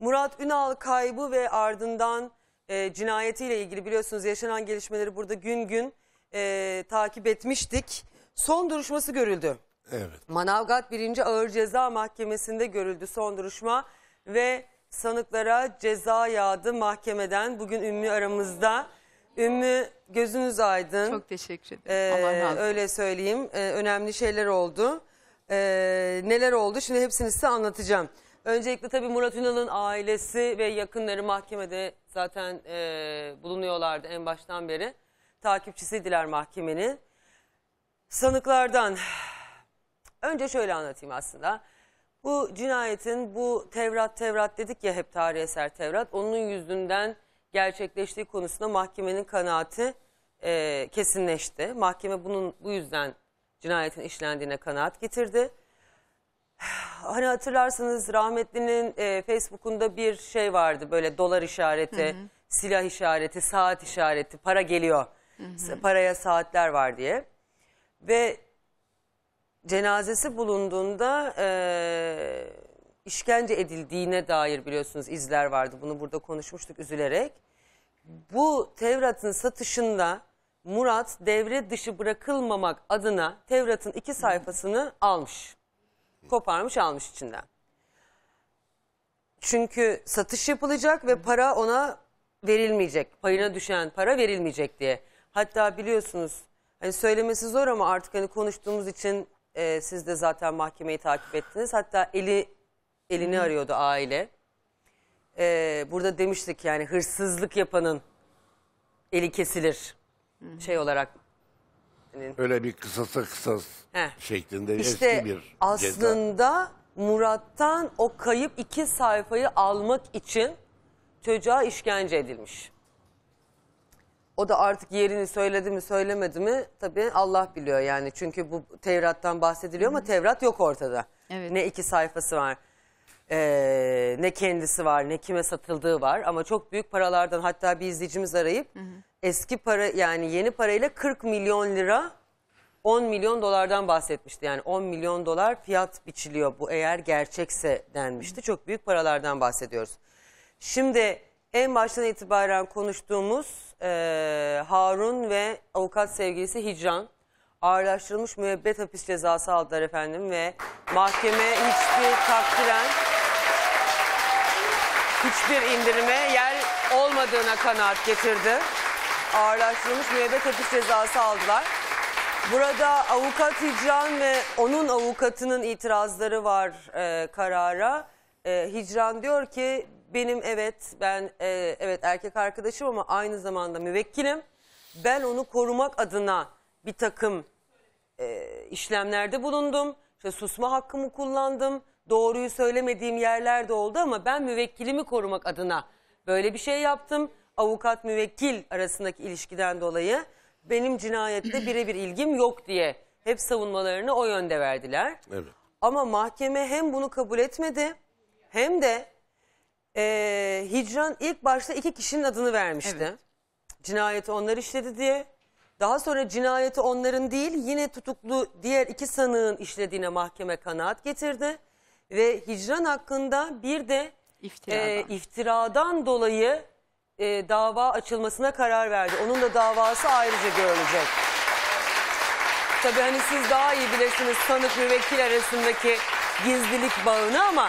Murat Ünal kaybı ve ardından e, cinayetiyle ilgili biliyorsunuz yaşanan gelişmeleri burada gün gün e, takip etmiştik. Son duruşması görüldü. Evet. Manavgat 1. Ağır Ceza Mahkemesi'nde görüldü son duruşma ve sanıklara ceza yağdı mahkemeden. Bugün Ümmü aramızda. Ümmü gözünüz aydın. Çok teşekkür ederim. Ee, Allah Öyle söyleyeyim. Ee, önemli şeyler oldu. Ee, neler oldu şimdi hepsini size anlatacağım. Öncelikle tabii Murat Ünal'ın ailesi ve yakınları mahkemede zaten e, bulunuyorlardı en baştan beri. Takipçisiydiler mahkemenin. Sanıklardan önce şöyle anlatayım aslında. Bu cinayetin bu Tevrat Tevrat dedik ya hep tarih eser Tevrat. Onun yüzünden gerçekleştiği konusunda mahkemenin kanaati e, kesinleşti. Mahkeme bunun bu yüzden cinayetin işlendiğine kanaat getirdi. Hani hatırlarsınız rahmetlinin e, Facebook'unda bir şey vardı böyle dolar işareti, silah işareti, saat işareti, para geliyor. Paraya saatler var diye. Ve cenazesi bulunduğunda e, işkence edildiğine dair biliyorsunuz izler vardı. Bunu burada konuşmuştuk üzülerek. Bu Tevrat'ın satışında Murat devre dışı bırakılmamak adına Tevrat'ın iki sayfasını almış. Koparmış almış içinden. Çünkü satış yapılacak ve para ona verilmeyecek. Payına düşen para verilmeyecek diye. Hatta biliyorsunuz hani söylemesi zor ama artık hani konuştuğumuz için e, siz de zaten mahkemeyi takip ettiniz. Hatta eli elini arıyordu aile. E, burada demiştik yani hırsızlık yapanın eli kesilir şey olarak Öyle bir kısası kısas Heh. şeklinde işte eski bir aslında ceza. Murat'tan o kayıp iki sayfayı almak için çocuğa işkence edilmiş. O da artık yerini söyledi mi söylemedi mi tabii Allah biliyor yani. Çünkü bu Tevrat'tan bahsediliyor Hı -hı. ama Tevrat yok ortada. Evet. Ne iki sayfası var. Ee, ne kendisi var ne kime satıldığı var ama çok büyük paralardan hatta bir izleyicimiz arayıp hı hı. eski para yani yeni parayla 40 milyon lira 10 milyon dolardan bahsetmişti. Yani 10 milyon dolar fiyat biçiliyor bu eğer gerçekse denmişti. Hı. Çok büyük paralardan bahsediyoruz. Şimdi en baştan itibaren konuştuğumuz e, Harun ve avukat sevgilisi Hicran ağırlaştırılmış müebbet hapis cezası aldılar efendim ve mahkeme hiçbir takdiren bir indirime yer olmadığına kanaat getirdi. Ağırlaştırılmış müebbet hapis cezası aldılar. Burada avukat Hicran ve onun avukatının itirazları var e, karara. E, Hicran diyor ki benim evet ben e, evet erkek arkadaşım ama aynı zamanda müvekkilim. Ben onu korumak adına bir takım e, işlemlerde bulundum. İşte susma hakkımı kullandım doğruyu söylemediğim yerler de oldu ama ben müvekkilimi korumak adına böyle bir şey yaptım. Avukat müvekkil arasındaki ilişkiden dolayı benim cinayette birebir ilgim yok diye hep savunmalarını o yönde verdiler. Evet. Ama mahkeme hem bunu kabul etmedi hem de e, hicran ilk başta iki kişinin adını vermişti. Evet. Cinayeti onlar işledi diye. Daha sonra cinayeti onların değil yine tutuklu diğer iki sanığın işlediğine mahkeme kanaat getirdi ve hicran hakkında bir de İftiradan. e, iftiradan dolayı e, dava açılmasına karar verdi. Onun da davası ayrıca görülecek. Tabii hani siz daha iyi bilirsiniz sanık müvekkil arasındaki gizlilik bağını ama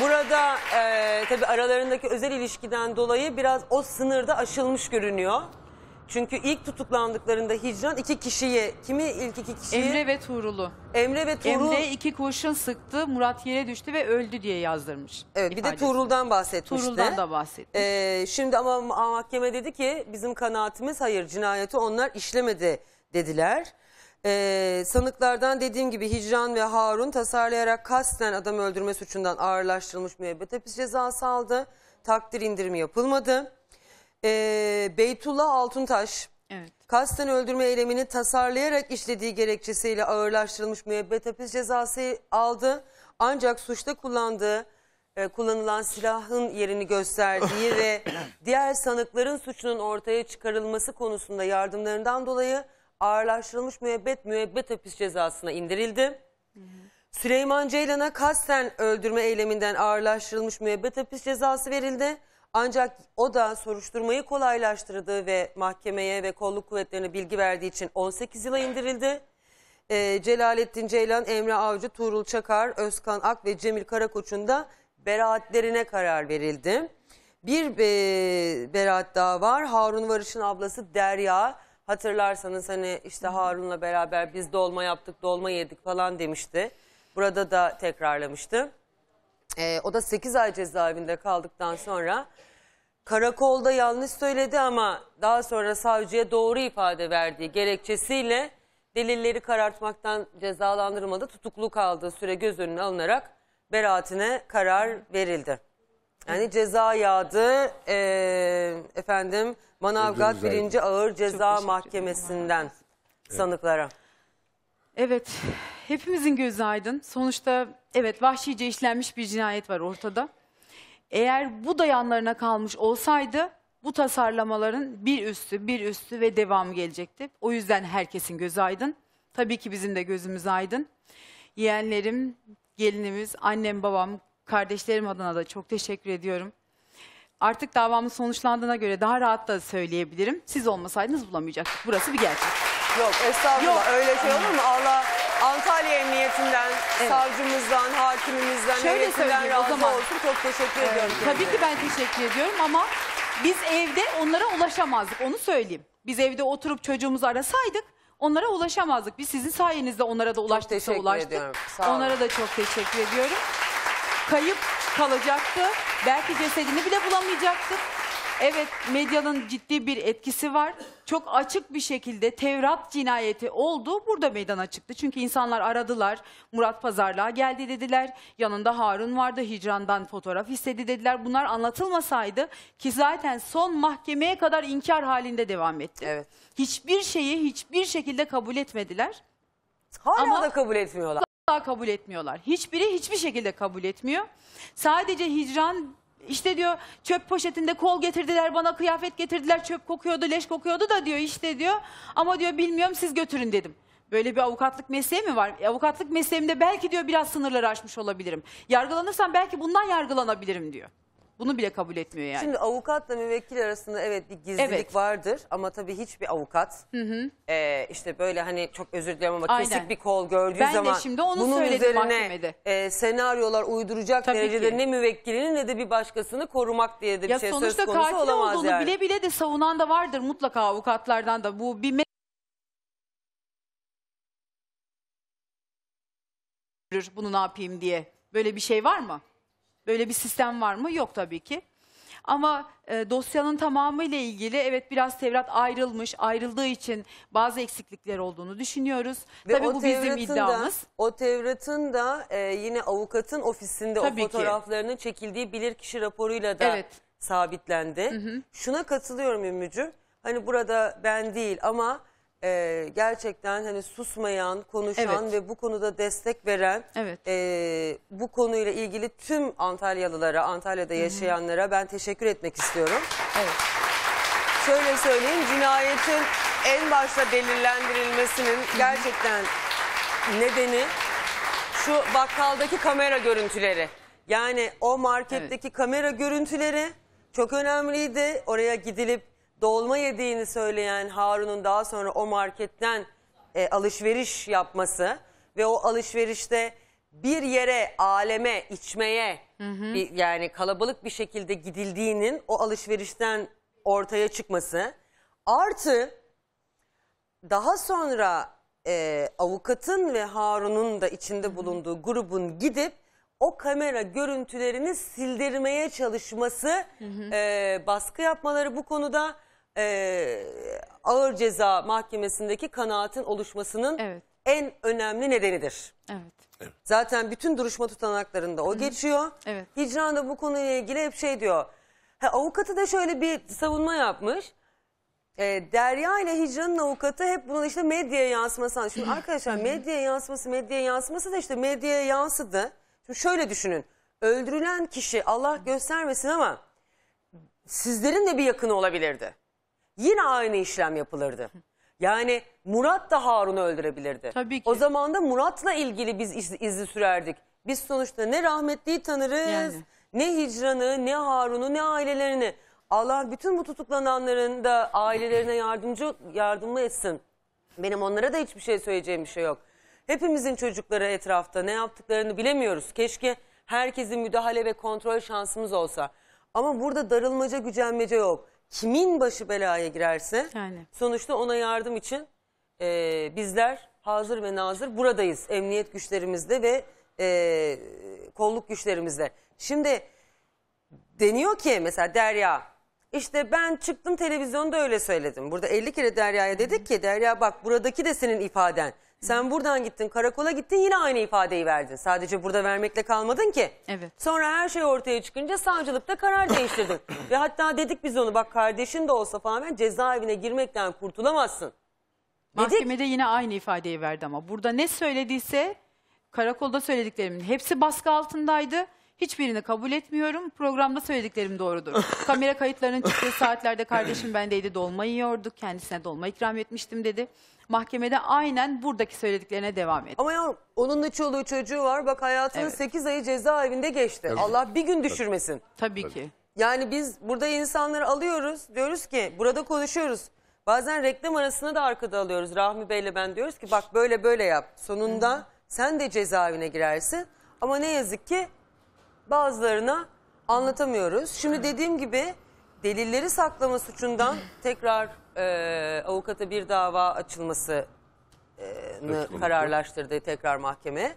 burada e, tabii aralarındaki özel ilişkiden dolayı biraz o sınırda aşılmış görünüyor. Çünkü ilk tutuklandıklarında Hicran iki kişiye, kimi ilk iki kişiye? Emre ve Tuğrul'u. Emre ve Tuğrul. Emre iki kurşun sıktı, Murat yere düştü ve öldü diye yazdırmış. Evet bir de Tuğrul'dan bahsetmişti. Tuğrul'dan da bahsetmiş. Ee, şimdi ama mahkeme dedi ki bizim kanaatimiz hayır cinayeti onlar işlemedi dediler. Ee, sanıklardan dediğim gibi Hicran ve Harun tasarlayarak kasten adam öldürme suçundan ağırlaştırılmış müebbet hapis cezası aldı. Takdir indirimi yapılmadı. Ee, Beytullah Altuntaş Evet. kasten öldürme eylemini tasarlayarak işlediği gerekçesiyle ağırlaştırılmış müebbet hapis cezası aldı. Ancak suçta kullandığı e, kullanılan silahın yerini gösterdiği ve diğer sanıkların suçunun ortaya çıkarılması konusunda yardımlarından dolayı ağırlaştırılmış müebbet müebbet hapis cezasına indirildi. Süleyman Ceylan'a kasten öldürme eyleminden ağırlaştırılmış müebbet hapis cezası verildi. Ancak o da soruşturmayı kolaylaştırdığı ve mahkemeye ve kolluk kuvvetlerine bilgi verdiği için 18 yıla indirildi. Ee, Celalettin Ceylan, Emre Avcı, Tuğrul Çakar, Özkan Ak ve Cemil Karakoç'un da beraatlerine karar verildi. Bir e, beraat daha var. Harun Varış'ın ablası Derya. Hatırlarsanız hani işte Harun'la beraber biz dolma yaptık, dolma yedik falan demişti. Burada da tekrarlamıştı. E, o da 8 ay cezaevinde kaldıktan sonra karakolda yanlış söyledi ama daha sonra savcıya doğru ifade verdiği gerekçesiyle delilleri karartmaktan cezalandırılmadı. Tutuklu kaldığı süre göz önüne alınarak beraatine karar verildi. Yani ceza yağdı e, efendim Manavgat 1. Ağır Ceza Mahkemesi'nden sanıklara. Evet, hepimizin gözü aydın. Sonuçta evet vahşice işlenmiş bir cinayet var ortada. Eğer bu dayanlarına kalmış olsaydı bu tasarlamaların bir üstü, bir üstü ve devamı gelecekti. O yüzden herkesin gözü aydın. Tabii ki bizim de gözümüz aydın. Yeğenlerim, gelinimiz, annem, babam, kardeşlerim adına da çok teşekkür ediyorum. Artık davamın sonuçlandığına göre daha rahat da söyleyebilirim. Siz olmasaydınız bulamayacaktık. Burası bir gerçek. Yok estağfurullah Yok. öyle şey olur mu? Allah Antalya Emniyetinden, Evet. savcımızdan, hakimimizden, Şöyle heyetinden söyleyeyim o razı zaman. olsun. Çok teşekkür Ee, ediyorum. tabii ki ben teşekkür ediyorum ama biz evde onlara ulaşamazdık onu söyleyeyim. Biz evde oturup çocuğumuzu arasaydık onlara ulaşamazdık. Biz sizin sayenizde onlara da ulaştık. teşekkür ulaştık. ediyorum, onlara da çok teşekkür ediyorum. Kayıp kalacaktı. Belki cesedini bile bulamayacaktık. Evet medyanın ciddi bir etkisi var. Çok açık bir şekilde Tevrat cinayeti oldu. Burada meydana çıktı. Çünkü insanlar aradılar. Murat pazarlığa geldi dediler. Yanında Harun vardı. Hicrandan fotoğraf istedi dediler. Bunlar anlatılmasaydı ki zaten son mahkemeye kadar inkar halinde devam etti. Evet. Hiçbir şeyi hiçbir şekilde kabul etmediler. Hala Ama... da kabul etmiyorlar asla kabul etmiyorlar. Hiçbiri hiçbir şekilde kabul etmiyor. Sadece hicran işte diyor çöp poşetinde kol getirdiler bana kıyafet getirdiler çöp kokuyordu leş kokuyordu da diyor işte diyor. Ama diyor bilmiyorum siz götürün dedim. Böyle bir avukatlık mesleği mi var? avukatlık mesleğimde belki diyor biraz sınırları aşmış olabilirim. Yargılanırsam belki bundan yargılanabilirim diyor. Bunu bile kabul etmiyor yani. Şimdi avukatla müvekkil arasında evet bir gizlilik Evet. vardır ama tabii hiçbir avukat e, işte böyle hani çok özür dilerim ama Aynen. kesik bir kol gördüğü Ben de zaman şimdi onu bunun üzerine e, senaryolar uyduracak Tabii derecede ki. ne müvekkilini ne de bir başkasını korumak diye de bir ya şey söz sonuçta konusu katil olduğunu bile bile de savunan da vardır mutlaka avukatlardan da. Bu bir me- bunu ne yapayım diye. Böyle bir şey var mı? Böyle bir sistem var mı? Yok tabii ki. Ama e, dosyanın tamamı ile ilgili evet biraz Tevrat ayrılmış, ayrıldığı için bazı eksiklikler olduğunu düşünüyoruz. Ve Tabii o bu bizim Tevrat'ın da- O Tevrat'ın da e, yine avukatın ofisinde Tabii o ki. fotoğraflarının çekildiği bilirkişi raporuyla da Evet. sabitlendi. Şuna katılıyorum Ümmücüm. Hani burada ben değil ama e, gerçekten hani susmayan, konuşan Evet. ve bu konuda destek veren Evet. e, bu konuyla ilgili tüm Antalyalılara, Antalya'da yaşayanlara ben teşekkür etmek istiyorum. Evet. Şöyle söyleyeyim cinayetin en başta belirlendirilmesinin gerçekten nedeni şu bakkaldaki kamera görüntüleri. Yani o marketteki kamera görüntüleri çok önemliydi. Oraya gidilip dolma yediğini söyleyen Harun'un daha sonra o marketten e, alışveriş yapması ve o alışverişte bir yere, aleme, içmeye bir, yani kalabalık bir şekilde gidildiğinin o alışverişten ortaya çıkması. Artı daha sonra e, avukatın ve Harun'un da içinde bulunduğu grubun gidip o kamera görüntülerini sildirmeye çalışması, e, baskı yapmaları bu konuda e, ağır ceza mahkemesindeki kanaatin oluşmasının Evet. en önemli nedenidir. Evet. Zaten bütün duruşma tutanaklarında o geçiyor. Evet. Hicran da bu konuyla ilgili hep şey diyor. Ha, avukatı da şöyle bir savunma yapmış. E, Derya ile Hicran'ın avukatı hep bunun işte medyaya yansıması. Şimdi arkadaşlar medyaya yansıması, medyaya yansıması da işte medyaya yansıdı. Şimdi şöyle düşünün. Öldürülen kişi Allah göstermesin ama sizlerin de bir yakını olabilirdi yine aynı işlem yapılırdı. Yani Murat da Harun'u öldürebilirdi. Tabii ki. O zaman da Murat'la ilgili biz iz, izi sürerdik. Biz sonuçta ne rahmetliyi tanırız, Yani. ne Hicran'ı, ne Harun'u, ne ailelerini. Allah bütün bu tutuklananların da ailelerine yardımcı yardımlı etsin. Benim onlara da hiçbir şey söyleyeceğim bir şey yok. Hepimizin çocukları etrafta ne yaptıklarını bilemiyoruz. Keşke herkesin müdahale ve kontrol şansımız olsa. Ama burada darılmaca gücenmece yok kimin başı belaya girerse Yani. sonuçta ona yardım için e, bizler hazır ve nazır buradayız. Emniyet güçlerimizde ve e, kolluk güçlerimizde. Şimdi deniyor ki mesela Derya işte ben çıktım televizyonda öyle söyledim. Burada 50 kere Derya'ya dedik ki Derya bak buradaki de senin ifaden. Sen buradan gittin karakola gittin yine aynı ifadeyi verdin. Sadece burada vermekle kalmadın ki. Evet. Sonra her şey ortaya çıkınca savcılıkta karar değiştirdin. Ve hatta dedik biz onu bak kardeşin de olsa falan cezaevine girmekten kurtulamazsın. Dedik. Mahkemede yine aynı ifadeyi verdi ama burada ne söylediyse karakolda söylediklerimin hepsi baskı altındaydı. Hiçbirini kabul etmiyorum. Programda söylediklerim doğrudur. Kamera kayıtlarının çıktığı saatlerde kardeşim bendeydi dolma yiyordu. Kendisine dolma ikram etmiştim dedi mahkemede aynen buradaki söylediklerine devam etti. Ama ya onun da çoluğu çocuğu var. Bak hayatının Evet. 8 ayı cezaevinde geçti. Allah bir gün düşürmesin. Tabii ki. Yani biz burada insanları alıyoruz. Diyoruz ki burada konuşuyoruz. Bazen reklam arasına da arkada alıyoruz. Rahmi Bey'le ben diyoruz ki bak böyle böyle yap. Sonunda sen de cezaevine girersin. Ama ne yazık ki bazılarına anlatamıyoruz. Şimdi dediğim gibi delilleri saklama suçundan tekrar e, avukata bir dava açılmasını e, Açılmış. kararlaştırdı tekrar mahkeme.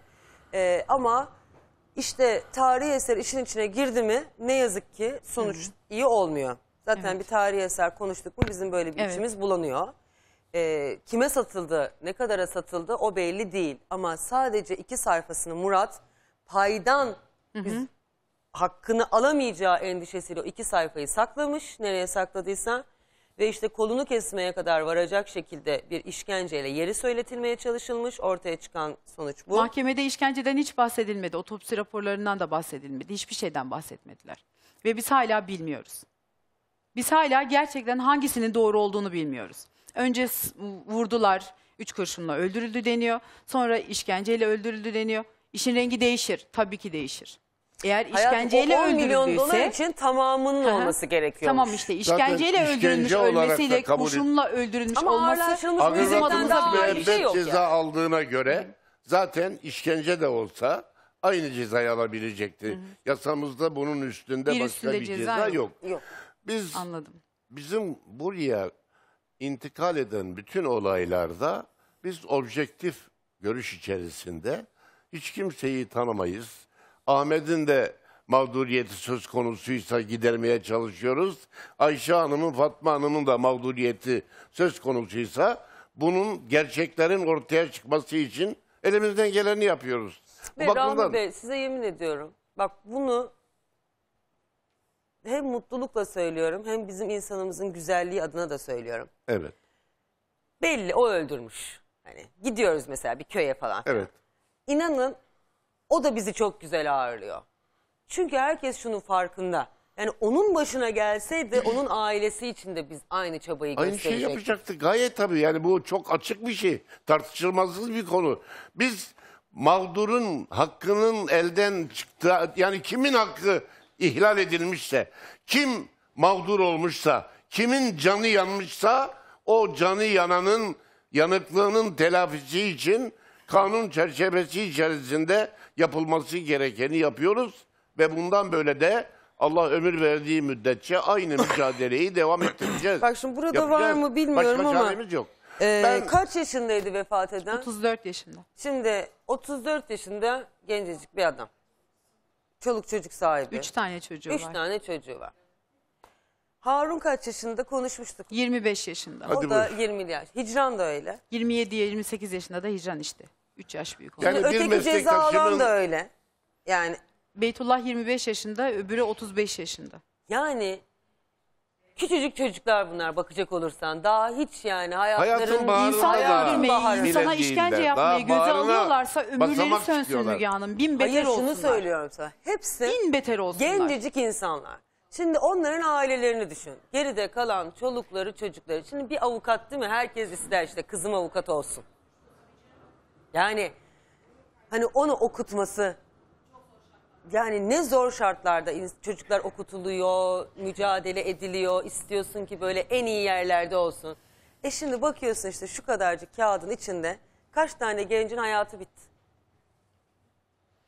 E, ama işte tarihi eser işin içine girdi mi ne yazık ki sonuç iyi olmuyor. Zaten Evet. bir tarihi eser konuştuk mu bizim böyle bir Evet. içimiz bulanıyor. E, kime satıldı, ne kadara satıldı o belli değil. Ama sadece iki sayfasını Murat paydan hakkını alamayacağı endişesiyle o iki sayfayı saklamış. Nereye sakladıysa ve işte kolunu kesmeye kadar varacak şekilde bir işkenceyle yeri söyletilmeye çalışılmış. Ortaya çıkan sonuç bu. Mahkemede işkenceden hiç bahsedilmedi. Otopsi raporlarından da bahsedilmedi. Hiçbir şeyden bahsetmediler. Ve biz hala bilmiyoruz. Biz hala gerçekten hangisinin doğru olduğunu bilmiyoruz. Önce vurdular, üç kurşunla öldürüldü deniyor. Sonra işkenceyle öldürüldü deniyor. İşin rengi değişir, tabii ki değişir. Eğer işkenceyle o 10 milyon dolar için tamamının Aha. olması gerekiyor. tamam işte işkenceyle işkence öldürülmüş olarak da ölmesiyle kabul- kurşunla öldürülmüş Ama olması ağırlaştırılmış bizim müddetten adımıza bir şey yok ceza yani. aldığına göre zaten işkence de olsa aynı cezayı alabilecekti. Yasamızda bunun üstünde Bir başka üstünde bir ceza, ceza yok. yok. Biz anladım. bizim buraya intikal eden bütün olaylarda biz objektif görüş içerisinde hiç kimseyi tanımayız. Ahmet'in de mağduriyeti söz konusuysa gidermeye çalışıyoruz. Ayşe Hanım'ın, Fatma Hanım'ın da mağduriyeti söz konusuysa bunun gerçeklerin ortaya çıkması için elimizden geleni yapıyoruz. Ve Rami Bey size yemin ediyorum. Bak bunu hem mutlulukla söylüyorum hem bizim insanımızın güzelliği adına da söylüyorum. Evet. Belli o öldürmüş. Hani gidiyoruz mesela bir köye falan. Evet. İnanın o da bizi çok güzel ağırlıyor. Çünkü herkes şunun farkında. Yani onun başına gelseydi onun ailesi için de biz aynı çabayı gösterecektik. Aynı şey yapacaktık Gayet tabii yani bu çok açık bir şey. Tartışılmazsız bir konu. Biz mağdurun hakkının elden çıktı yani kimin hakkı ihlal edilmişse, kim mağdur olmuşsa, kimin canı yanmışsa o canı yananın yanıklığının telafisi için kanun çerçevesi içerisinde yapılması gerekeni yapıyoruz ve bundan böyle de Allah ömür verdiği müddetçe aynı mücadeleyi devam ettireceğiz. Bak şimdi burada Yapacağız. var mı bilmiyorum Başka ama. Başka yok. Ee, ben... Kaç yaşındaydı vefat eden? 34 yaşında. Şimdi 34 yaşında gencecik bir adam. Çoluk çocuk sahibi. 3 tane çocuğu Üç var. 3 tane çocuğu var. Harun kaç yaşında konuşmuştuk. 25 yaşında. Hadi o da 20 yaş. Hicran da öyle. 27-28 yaşında da hicran işte. 3 yaş büyük Yani bir Öteki ceza alan da öyle. Yani Beytullah 25 yaşında, öbürü 35 yaşında. yani küçücük çocuklar bunlar bakacak olursan daha hiç yani hayatların Hayatın bağrına İnsan öldürmeyi, insana işkence değiller. yapmayı göze alıyorlarsa ömürleri basamak sönsün Müge Hanım. Bin beter Hayır şunu söylüyorum sana. Hepsi Bin beter olsunlar. Gencecik insanlar. Şimdi onların ailelerini düşün. Geride kalan çolukları, çocukları. Şimdi bir avukat değil mi? Herkes ister işte kızım avukat olsun. Yani hani onu okutması yani ne zor şartlarda çocuklar okutuluyor, mücadele ediliyor, istiyorsun ki böyle en iyi yerlerde olsun. E şimdi bakıyorsun işte şu kadarcık kağıdın içinde kaç tane gencin hayatı bitti.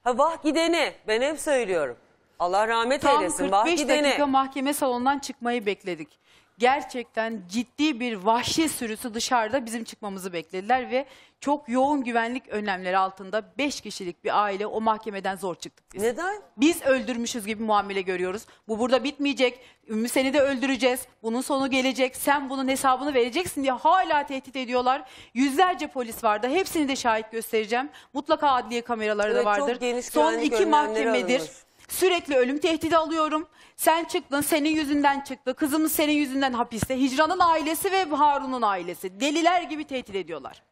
Ha vah gideni ben hep söylüyorum. Allah rahmet Tam eylesin vah 45 dakika mahkeme salonundan çıkmayı bekledik gerçekten ciddi bir vahşi sürüsü dışarıda bizim çıkmamızı beklediler ve çok yoğun güvenlik önlemleri altında 5 kişilik bir aile o mahkemeden zor çıktık biz. Neden? Biz öldürmüşüz gibi muamele görüyoruz. Bu burada bitmeyecek. Ümmü seni de öldüreceğiz. Bunun sonu gelecek. Sen bunun hesabını vereceksin diye hala tehdit ediyorlar. Yüzlerce polis vardı. Hepsini de şahit göstereceğim. Mutlaka adliye kameraları Evet, da çok vardır. geniş Son iki mahkemedir. alınır. Sürekli ölüm tehdidi alıyorum. Sen çıktın, senin yüzünden çıktı. Kızımız senin yüzünden hapiste. Hicran'ın ailesi ve Harun'un ailesi. Deliler gibi tehdit ediyorlar.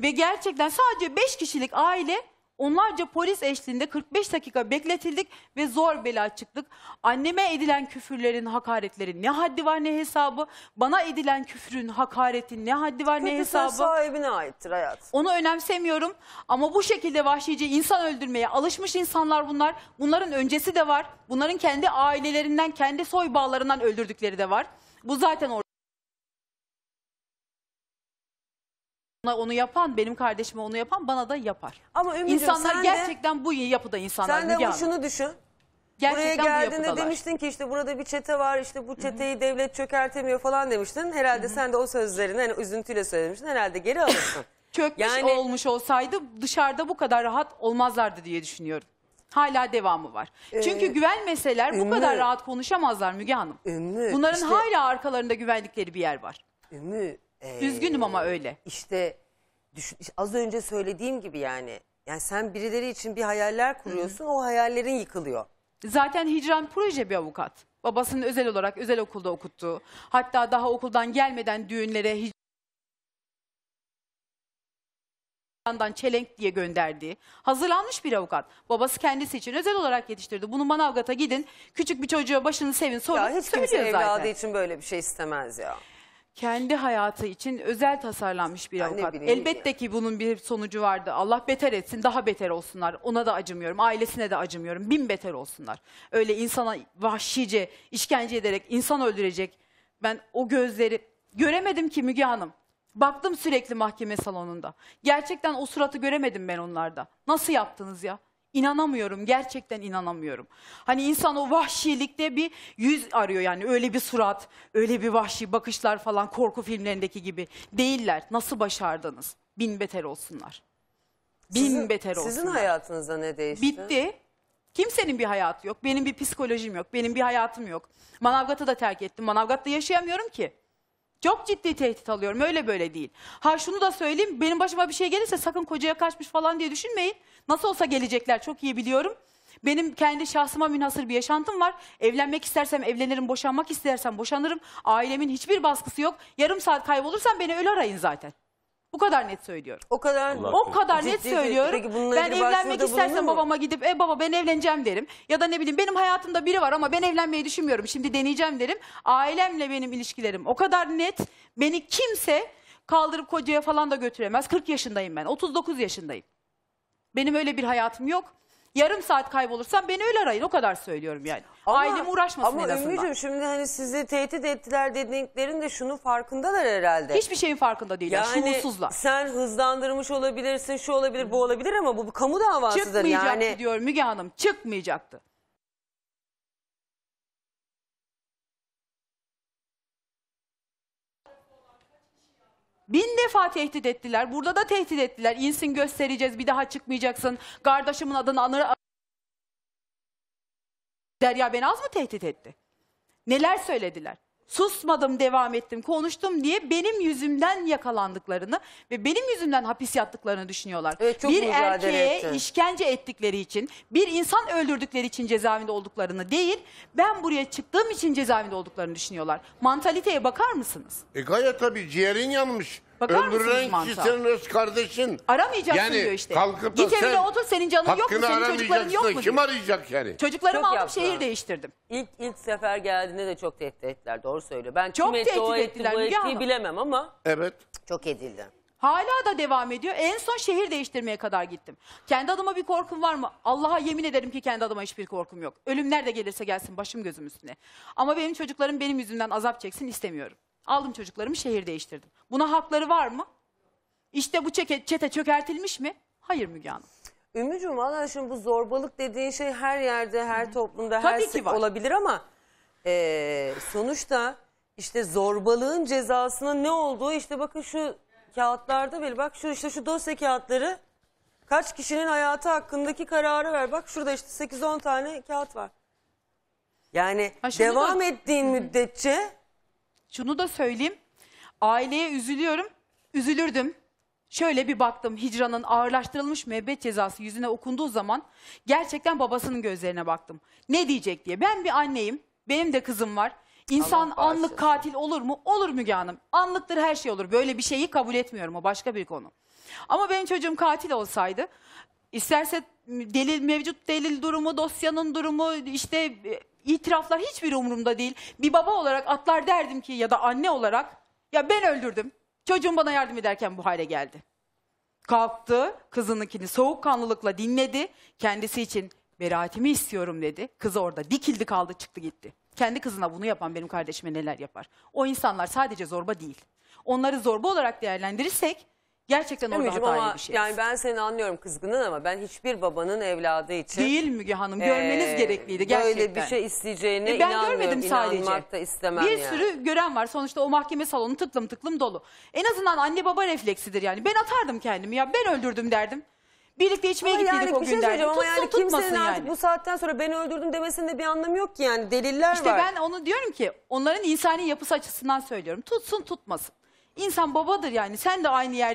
Ve gerçekten sadece beş kişilik aile Onlarca polis eşliğinde 45 dakika bekletildik ve zor bela çıktık. Anneme edilen küfürlerin, hakaretlerin ne haddi var ne hesabı. Bana edilen küfrün, hakaretin ne haddi var ne Hepsi hesabı. sahibine aittir hayat. Onu önemsemiyorum ama bu şekilde vahşice insan öldürmeye alışmış insanlar bunlar. Bunların öncesi de var. Bunların kendi ailelerinden, kendi soy bağlarından öldürdükleri de var. Bu zaten orada. onu yapan benim kardeşime onu yapan bana da yapar. Ama Ümit'ciğim İnsanlar sen de, gerçekten bu yapıda insanlar. sen de Müge bu Hanım. şunu düşün. Buraya Gerçekten bu geldiğinde yapıdalar. demiştin ki işte burada bir çete var işte bu çeteyi devlet çökertemiyor falan demiştin. Herhalde sen de o sözlerini hani üzüntüyle söylemiştin herhalde geri alırsın. Çökmüş Yani- olmuş olsaydı dışarıda bu kadar rahat olmazlardı diye düşünüyorum. Hala devamı var. Ee, Çünkü güvenmeseler bu Ümmü- kadar rahat konuşamazlar Müge Hanım. Ümmü, Bunların işte- hala arkalarında güvendikleri bir yer var. Ümmü ee, Üzgünüm ama öyle. İşte düşün, az önce söylediğim gibi yani. Yani sen birileri için bir hayaller kuruyorsun, Hı -hı. o hayallerin yıkılıyor. Zaten Hicran proje bir avukat. Babasını özel olarak özel okulda okuttuğu. Hatta daha okuldan gelmeden düğünlere Hicran'dan çelenk diye gönderdiği. Hazırlanmış bir avukat. Babası kendisi için özel olarak yetiştirdi. Bunu Manavgat'a gidin, küçük bir çocuğa başını sevin sorun. Ya hiç kimse evladı zaten. için böyle bir şey istemez ya kendi hayatı için özel tasarlanmış bir avukat. bileyim. Elbette ki bunun bir sonucu vardı. Allah beter etsin, daha beter olsunlar. Ona da acımıyorum, ailesine de acımıyorum. Bin beter olsunlar. Öyle insana vahşice, işkence ederek, insan öldürecek. Ben o gözleri göremedim ki Müge Hanım. Baktım sürekli mahkeme salonunda. Gerçekten o suratı göremedim ben onlarda. Nasıl yaptınız ya? İnanamıyorum gerçekten inanamıyorum. Hani insan o vahşilikte bir yüz arıyor yani öyle bir surat, öyle bir vahşi bakışlar falan korku filmlerindeki gibi değiller. Nasıl başardınız? Bin beter olsunlar. Bin sizin, beter olsunlar. Sizin hayatınızda ne değişti? Bitti. Kimsenin bir hayatı yok. Benim bir psikolojim yok. Benim bir hayatım yok. Manavgat'ı da terk ettim. Manavgat'ta yaşayamıyorum ki. Çok ciddi tehdit alıyorum. Öyle böyle değil. Ha şunu da söyleyeyim. Benim başıma bir şey gelirse sakın kocaya kaçmış falan diye düşünmeyin. Nasıl olsa gelecekler çok iyi biliyorum. Benim kendi şahsıma münhasır bir yaşantım var. Evlenmek istersem evlenirim, boşanmak istersem boşanırım. Ailemin hiçbir baskısı yok. Yarım saat kaybolursam beni öyle arayın zaten. Bu kadar net söylüyorum. O kadar O kadar net Ciddi- söylüyorum. peki ben evlenmek başvuruda istersen babama gidip e baba ben evleneceğim derim. Ya da ne bileyim benim hayatımda biri var ama ben evlenmeyi düşünmüyorum. Şimdi deneyeceğim derim. Ailemle benim ilişkilerim o kadar net. Beni kimse kaldırıp kocaya falan da götüremez. 40 yaşındayım ben. 39 yaşındayım. Benim öyle bir hayatım yok. Yarım saat kaybolursam beni öyle arayın o kadar söylüyorum yani. Ama, Ailem uğraşmasın ama en azından. Ümmücüğüm şimdi hani sizi tehdit ettiler dediklerin de şunu farkındalar herhalde. Hiçbir şeyin farkında değiller yani, şuursuzlar. sen hızlandırmış olabilirsin şu olabilir bu olabilir ama bu, bu kamu davasıdır Çıkmayacaktı yani. diyor Müge Hanım çıkmayacaktı. Bin defa tehdit ettiler. Burada da tehdit ettiler. İnsin göstereceğiz bir daha çıkmayacaksın. Kardeşimin adını anır. Derya beni az mı tehdit etti? Neler söylediler? susmadım devam ettim konuştum diye benim yüzümden yakalandıklarını ve benim yüzümden hapis yattıklarını düşünüyorlar. Evet, çok bir erkeğe etti. işkence ettikleri için bir insan öldürdükleri için cezaevinde olduklarını değil ben buraya çıktığım için cezaevinde olduklarını düşünüyorlar. Mantaliteye bakar mısınız? E gayet tabii ciğerin yanmış. Bakar mısınız Öldürülen kişi senin öz kardeşin. Aramayacaksın Yani diyor işte. kalkıp da Git evine otur senin canın yok mu? Senin çocukların yok aramayacaksın da mu? kim arayacak yani? Çocuklarımı alıp şehir değiştirdim. İlk ilk sefer geldiğinde de çok tehdit ettiler. Doğru söylüyor. Ben Çok kim etti, o tehdit etti, ettiler bu Müge etti Hanım. bilemem ama Evet. çok edildi. Hala da devam ediyor. En son şehir değiştirmeye kadar gittim. Kendi adıma bir korkum var mı? Allah'a yemin ederim ki kendi adıma hiçbir korkum yok. Ölüm nerede gelirse gelsin başım gözüm üstüne. Ama benim çocuklarım benim yüzümden azap çeksin istemiyorum. Aldım çocuklarımı şehir değiştirdim. Buna hakları var mı? İşte bu çete, çete çökertilmiş mi? Hayır Müge Hanım. Ümmücüğüm valla şimdi bu zorbalık dediğin şey her yerde, her toplumda, her Tabii ki var. olabilir ama eee, sonuçta işte zorbalığın cezasının ne olduğu işte bakın şu kağıtlarda bile bak şu işte şu dosya kağıtları kaç kişinin hayatı hakkındaki kararı ver. Bak şurada işte 8-10 tane kağıt var. Yani Ha devam bak. ettiğin müddetçe şunu da söyleyeyim. Aileye üzülüyorum. Üzülürdüm. Şöyle bir baktım hicranın ağırlaştırılmış müebbet cezası yüzüne okunduğu zaman gerçekten babasının gözlerine baktım. Ne diyecek diye. Ben bir anneyim. Benim de kızım var. İnsan Allah anlık katil olur mu? Olur Müge Hanım. Anlıktır her şey olur. Böyle bir şeyi kabul etmiyorum. O başka bir konu. Ama benim çocuğum katil olsaydı İsterse delil mevcut delil durumu, dosyanın durumu, işte e, itiraflar hiçbir umurumda değil. Bir baba olarak atlar derdim ki ya da anne olarak ya ben öldürdüm. Çocuğum bana yardım ederken bu hale geldi. Kalktı, kızınınkini soğukkanlılıkla dinledi. Kendisi için beraatimi istiyorum dedi. Kız orada dikildi kaldı çıktı gitti. Kendi kızına bunu yapan benim kardeşime neler yapar? O insanlar sadece zorba değil. Onları zorba olarak değerlendirirsek Gerçekten orada Mücüm hatalı ama bir şey. yani ben seni anlıyorum kızgının ama ben hiçbir babanın evladı için Değil Müge Hanım görmeniz ee, gerekliydi gerçekten. Böyle bir şey isteyeceğine E, ben inanmıyorum. görmedim sadece. İnanmak da istemem bir yani. sürü gören var. Sonuçta o mahkeme salonu tıklım tıklım dolu. En azından anne baba refleksidir yani. Ben atardım kendimi ya ben öldürdüm derdim. Birlikte içmeye Ama gittiydik yani o bir şey ama Tutsun yani tutmasın kimsenin artık yani. bu saatten sonra beni öldürdüm demesinin de bir anlamı yok ki yani deliller İşte var. ben onu diyorum ki onların insani yapısı açısından söylüyorum. Tutsun tutmasın. İnsan babadır yani sen de aynı yerde.